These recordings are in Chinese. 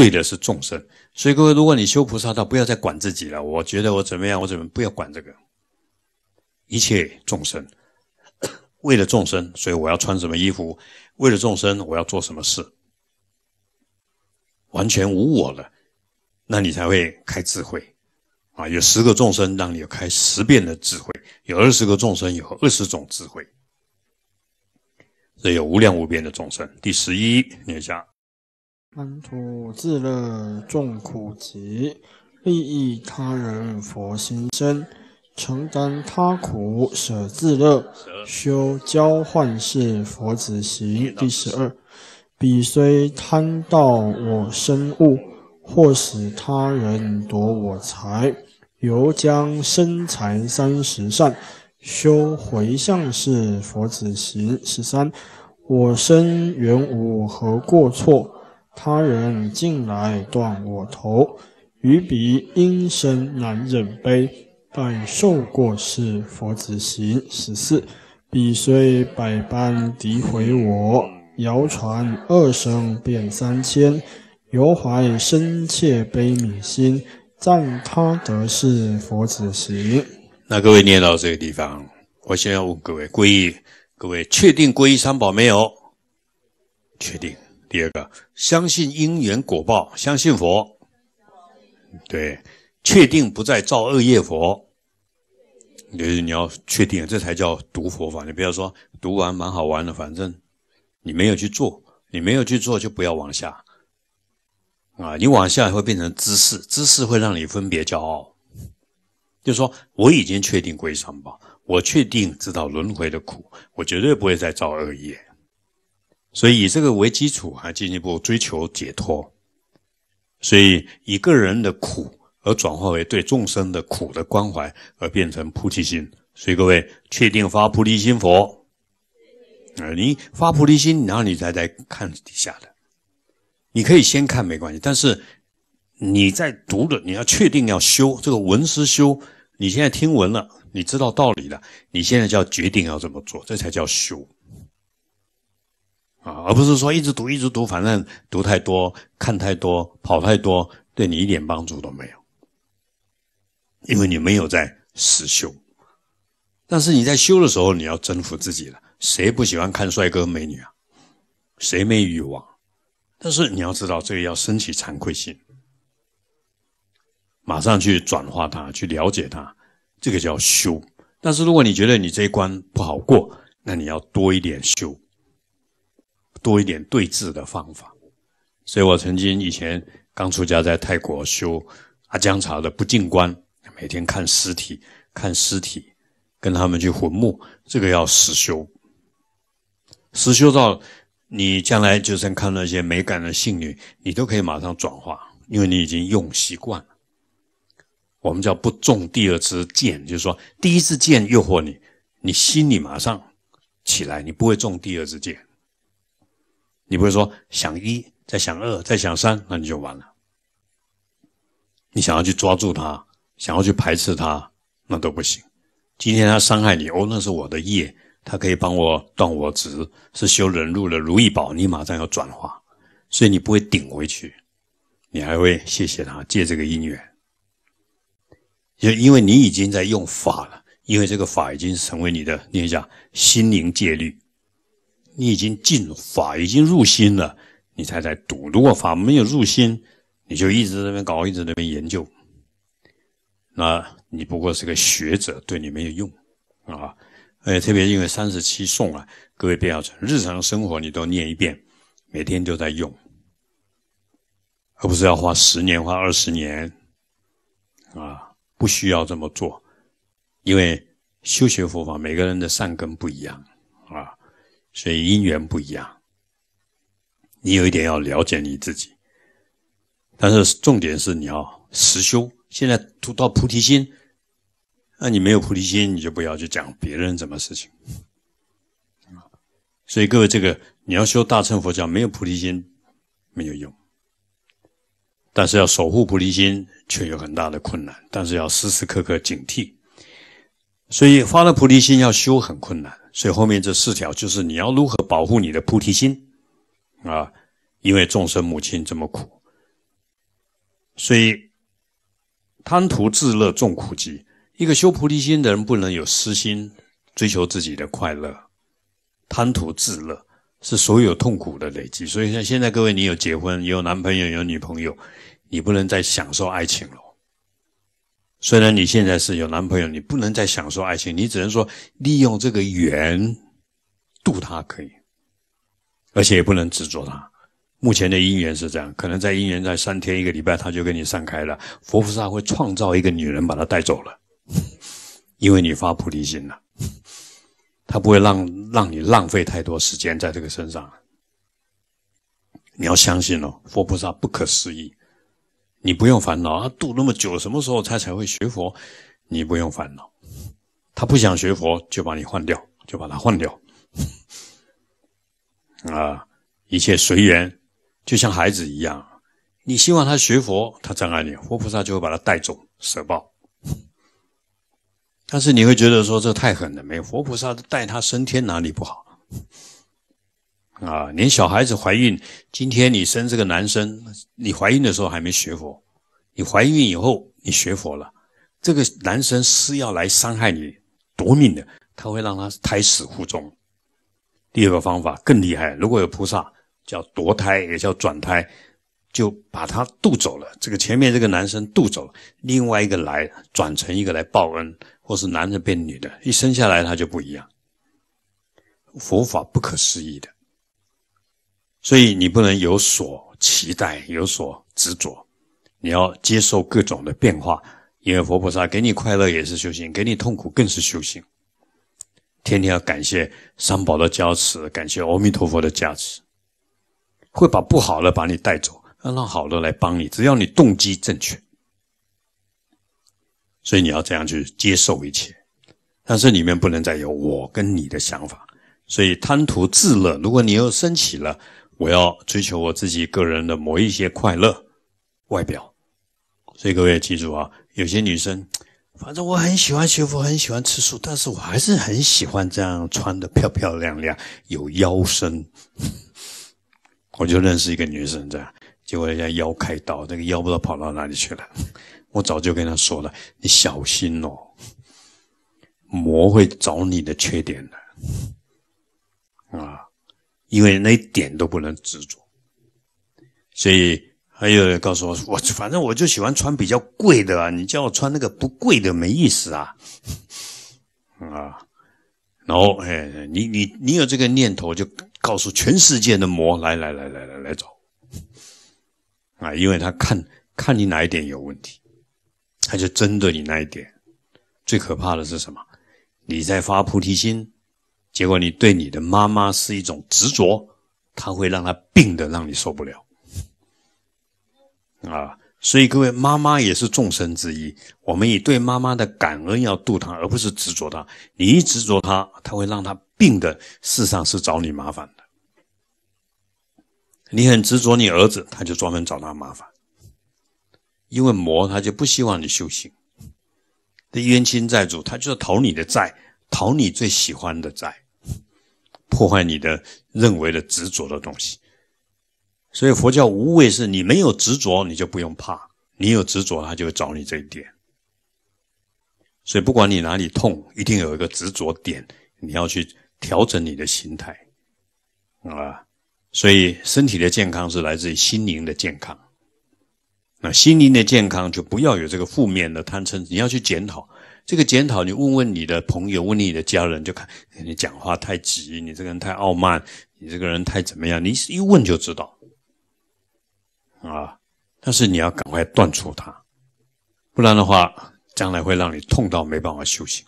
对的是众生，所以各位，如果你修菩萨道，不要再管自己了。我觉得我怎么样，我怎么不要管这个。一切众生为了众生，所以我要穿什么衣服，为了众生我要做什么事，完全无我了，那你才会开智慧啊！有十个众生让你开十遍的智慧，有二十个众生有二十种智慧，这有无量无边的众生。第十一念一下。安图自乐众苦集，利益他人佛心生，承担他苦舍自乐，修交换是佛子行。第十二，彼虽贪道我身物，或使他人夺我财，犹将身财三十善，修回向是佛子行。十三，我身原无何过错。他人近来断我头，于彼因身难忍悲，但受过是佛子行。十四，彼虽百般诋毁我，谣传二声变三千，犹怀深切悲悯心，赞他得是佛子行。那各位念到这个地方，我现在问各位皈依，各位确定皈依三宝没有？确定。第二个，相信因缘果报，相信佛，对，确定不再造恶业，佛，就是你要确定，这才叫读佛法。你不要说读完蛮好玩的，反正你没有去做，你没有去做就不要往下啊，你往下会变成知识，知识会让你分别骄傲，就是说我已经确定归三宝，我确定知道轮回的苦，我绝对不会再造恶业。所以以这个为基础，还进一步追求解脱。所以一个人的苦，而转化为对众生的苦的关怀，而变成菩提心。所以各位，确定发菩提心佛，啊，你发菩提心，然后你再来看底下的。你可以先看没关系，但是你在读的，你要确定要修这个文思修。你现在听闻了，你知道道理了，你现在就要决定要怎么做，这才叫修。啊，而不是说一直读，一直读，反正读太多、看太多、跑太多，对你一点帮助都没有，因为你没有在实修。但是你在修的时候，你要征服自己了。谁不喜欢看帅哥美女啊？谁没欲望？但是你要知道，这个要升起惭愧心，马上去转化它，去了解它，这个叫修。但是如果你觉得你这一关不好过，那你要多一点修。多一点对峙的方法，所以我曾经以前刚出家在泰国修阿姜茶的不净观，每天看尸体，看尸体，跟他们去魂墓，这个要实修，实修到你将来就算看那些美感的性女，你都可以马上转化，因为你已经用习惯了。我们叫不中第二次箭，就是说第一次箭诱惑你，你心里马上起来，你不会中第二次箭。你不会说想一，再想二，再想三，那你就完了。你想要去抓住他，想要去排斥他，那都不行。今天他伤害你，哦，那是我的业，他可以帮我断我执，是修人路的如意宝，你马上要转化，所以你不会顶回去，你还会谢谢他，借这个姻缘，就因为你已经在用法了，因为这个法已经成为你的念一下心灵戒律。你已经进法，已经入心了，你才在读。如果法没有入心，你就一直在那边搞，一直在那边研究，那你不过是个学者，对你没有用啊！而且特别因为三十七颂啊，各位不要成日常生活，你都念一遍，每天都在用，而不是要花十年、花二十年啊，不需要这么做。因为修学佛法，每个人的善根不一样。所以因缘不一样，你有一点要了解你自己，但是重点是你要实修。现在读到菩提心，那你没有菩提心，你就不要去讲别人什么事情。所以各位，这个你要修大乘佛教，没有菩提心没有用。但是要守护菩提心，却有很大的困难。但是要时时刻刻警惕，所以发了菩提心要修很困难。所以后面这四条就是你要如何保护你的菩提心啊？因为众生母亲这么苦，所以贪图自乐重苦集。一个修菩提心的人不能有私心，追求自己的快乐，贪图自乐是所有痛苦的累积。所以像现在各位，你有结婚，有男朋友，有女朋友，你不能再享受爱情了。虽然你现在是有男朋友，你不能再享受爱情，你只能说利用这个缘渡他可以，而且也不能执着他。目前的姻缘是这样，可能在姻缘在三天一个礼拜他就跟你散开了。佛菩萨会创造一个女人把他带走了，因为你发菩提心了，他不会让让你浪费太多时间在这个身上。你要相信哦，佛菩萨不可思议。你不用烦恼啊，度那么久，什么时候他才会学佛？你不用烦恼，他不想学佛，就把你换掉，就把他换掉。啊，一切随缘，就像孩子一样，你希望他学佛，他障碍你，佛菩萨就会把他带走，舍报。但是你会觉得说，这太狠了，没有佛菩萨带他升天，哪里不好？啊，连小孩子怀孕，今天你生这个男生，你怀孕的时候还没学佛，你怀孕以后你学佛了，这个男生是要来伤害你夺命的，他会让他胎死腹中。第二个方法更厉害，如果有菩萨叫夺胎，也叫转胎，就把他渡走了。这个前面这个男生渡走了，另外一个来转成一个来报恩，或是男的变女的，一生下来他就不一样。佛法不可思议的。所以你不能有所期待，有所执着，你要接受各种的变化。因为佛菩萨给你快乐也是修行，给你痛苦更是修行。天天要感谢三宝的加持，感谢阿弥陀佛的加持，会把不好的把你带走，让好的来帮你。只要你动机正确，所以你要这样去接受一切。但是里面不能再有我跟你的想法，所以贪图自乐。如果你又升起了。我要追求我自己个人的某一些快乐外表，所以各位记住啊，有些女生，反正我很喜欢学佛，很喜欢吃素，但是我还是很喜欢这样穿的漂漂亮亮，有腰身。我就认识一个女生这样，结果人家腰开刀，那个腰不知道跑到哪里去了。我早就跟她说了，你小心哦，魔会找你的缺点的，啊。因为那一点都不能执着，所以还有人告诉我，我反正我就喜欢穿比较贵的啊，你叫我穿那个不贵的没意思啊，啊，然后哎，你你你有这个念头，就告诉全世界的魔来来来来来来走，啊，因为他看看你哪一点有问题，他就针对你那一点。最可怕的是什么？你在发菩提心。结果，你对你的妈妈是一种执着，她会让她病的让你受不了啊！所以，各位妈妈也是众生之一，我们以对妈妈的感恩要度她，而不是执着她。你一执着她，她会让她病的，事实上是找你麻烦的。你很执着你儿子，他就专门找他麻烦，因为魔他就不希望你修行。这冤亲债主，他就是讨你的债，讨你最喜欢的债。破坏你的认为的执着的东西，所以佛教无畏是你没有执着你就不用怕，你有执着他就会找你这一点。所以不管你哪里痛，一定有一个执着点，你要去调整你的心态啊。所以身体的健康是来自于心灵的健康，那心灵的健康就不要有这个负面的贪嗔，你要去检讨。这个检讨，你问问你的朋友，问你的家人，就看你讲话太急，你这个人太傲慢，你这个人太怎么样？你一问就知道啊。但是你要赶快断除它，不然的话，将来会让你痛到没办法修行。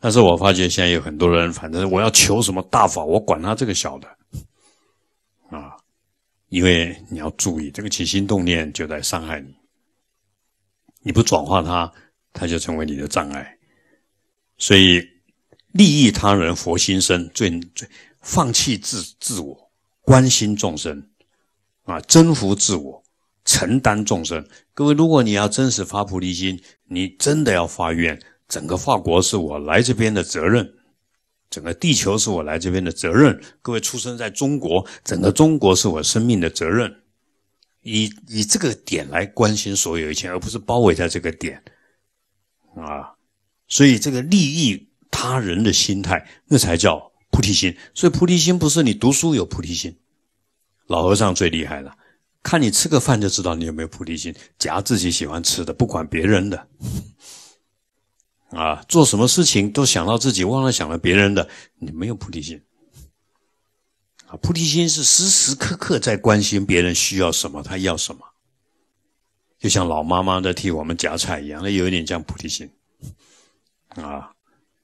但是我发觉现在有很多人，反正我要求什么大法，我管他这个小的啊，因为你要注意，这个起心动念就在伤害你，你不转化它。他就成为你的障碍，所以利益他人，佛心生最最，放弃自自我，关心众生，啊，征服自我，承担众生。各位，如果你要真实发菩提心，你真的要发愿，整个法国是我来这边的责任，整个地球是我来这边的责任。各位出生在中国，整个中国是我生命的责任。以以这个点来关心所有一切，而不是包围在这个点。啊，所以这个利益他人的心态，那才叫菩提心。所以菩提心不是你读书有菩提心，老和尚最厉害了，看你吃个饭就知道你有没有菩提心，夹自己喜欢吃的，不管别人的。啊，做什么事情都想到自己，忘了想了别人的，你没有菩提心。啊，菩提心是时时刻刻在关心别人需要什么，他要什么。就像老妈妈在替我们夹菜一样，那有一点像菩提心啊，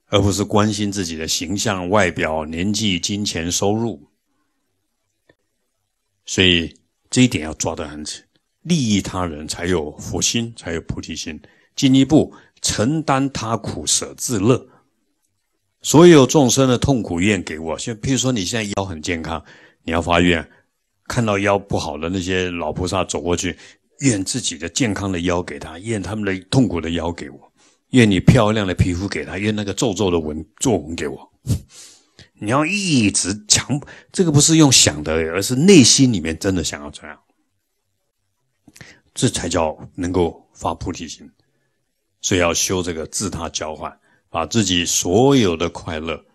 而不是关心自己的形象、外表、年纪、金钱、收入。所以这一点要抓得很紧，利益他人才有佛心，才有菩提心，进一步承担他苦，舍自乐，所有众生的痛苦愿给我。像比如说你现在腰很健康，你要发愿，看到腰不好的那些老菩萨走过去。愿自己的健康的腰给他，愿他们的痛苦的腰给我；愿你漂亮的皮肤给他，愿那个皱皱的纹皱纹给我。你要一直强，这个不是用想的，而是内心里面真的想要这样，这才叫能够发菩提心。所以要修这个自他交换，把自己所有的快乐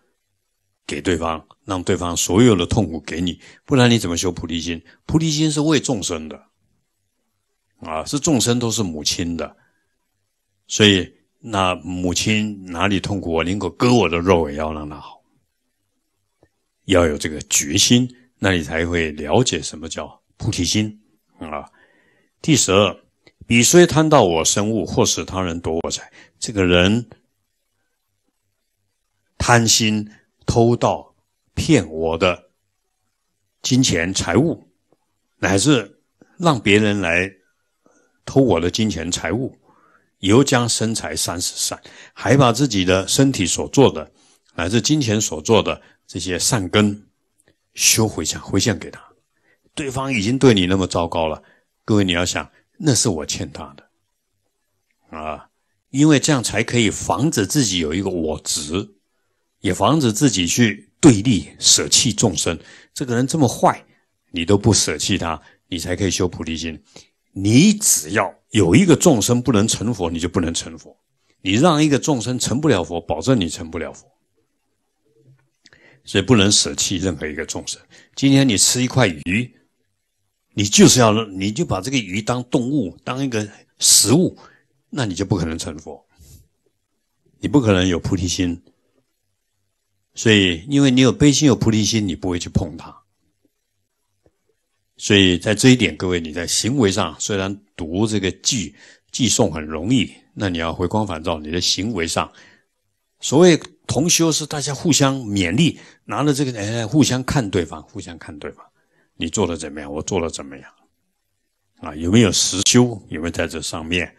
给对方，让对方所有的痛苦给你，不然你怎么修菩提心？菩提心是为众生的。啊，是众生都是母亲的，所以那母亲哪里痛苦，我宁可割我的肉也要让她好，要有这个决心，那你才会了解什么叫菩提心啊。第十二，你虽贪盗我生物，或使他人夺我财。这个人贪心、偷盗、骗我的金钱财物，乃至让别人来。偷我的金钱财物，犹将身财三十三，还把自己的身体所做的乃至金钱所做的这些善根，修回向回向给他。对方已经对你那么糟糕了，各位你要想，那是我欠他的啊，因为这样才可以防止自己有一个我执，也防止自己去对立舍弃众生。这个人这么坏，你都不舍弃他，你才可以修菩提心。你只要有一个众生不能成佛，你就不能成佛。你让一个众生成不了佛，保证你成不了佛。所以不能舍弃任何一个众生。今天你吃一块鱼，你就是要，你就把这个鱼当动物，当一个食物，那你就不可能成佛，你不可能有菩提心。所以，因为你有悲心有菩提心，你不会去碰它。所以在这一点，各位，你在行为上虽然读这个记记诵很容易，那你要回光返照。你的行为上，所谓同修是大家互相勉励，拿了这个，哎，互相看对方，互相看对方，你做的怎么样？我做的怎么样？啊，有没有实修？有没有在这上面？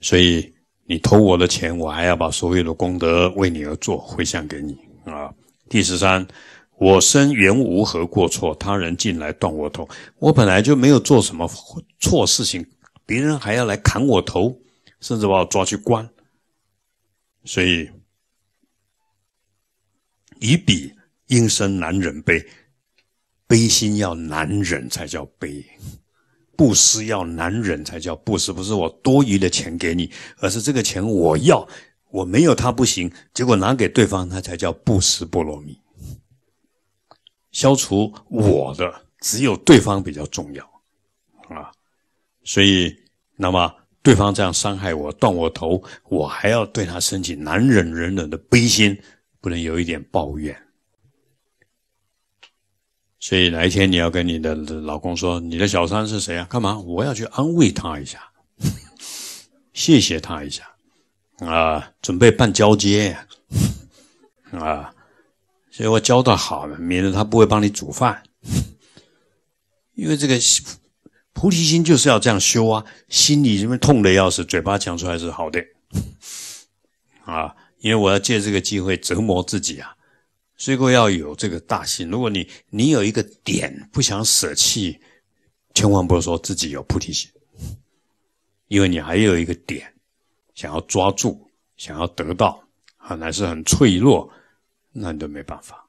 所以你偷我的钱，我还要把所有的功德为你而做回向给你啊。第十三。我生原无何过错，他人进来断我头，我本来就没有做什么错事情，别人还要来砍我头，甚至把我抓去关。所以，以彼因生难忍悲，悲心要难忍才叫悲；布施要难忍才叫布施。不是我多余的钱给你，而是这个钱我要，我没有他不行。结果拿给对方，他才叫布施波罗蜜。消除我的，只有对方比较重要，啊，所以那么对方这样伤害我、断我头，我还要对他升起难忍忍忍的悲心，不能有一点抱怨。所以哪一天你要跟你的老公说你的小三是谁啊？干嘛？我要去安慰他一下，谢谢他一下，啊，准备办交接啊。所以我教的好，免得他不会帮你煮饭。因为这个菩提心就是要这样修啊，心里这边痛的要死，嘴巴讲出来是好的啊。因为我要借这个机会折磨自己啊。所以，说要有这个大心。如果你你有一个点不想舍弃，千万不要说自己有菩提心，因为你还有一个点想要抓住、想要得到，很难是很脆弱。那你都没办法，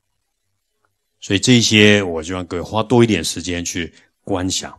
所以这些我希望各位花多一点时间去观想。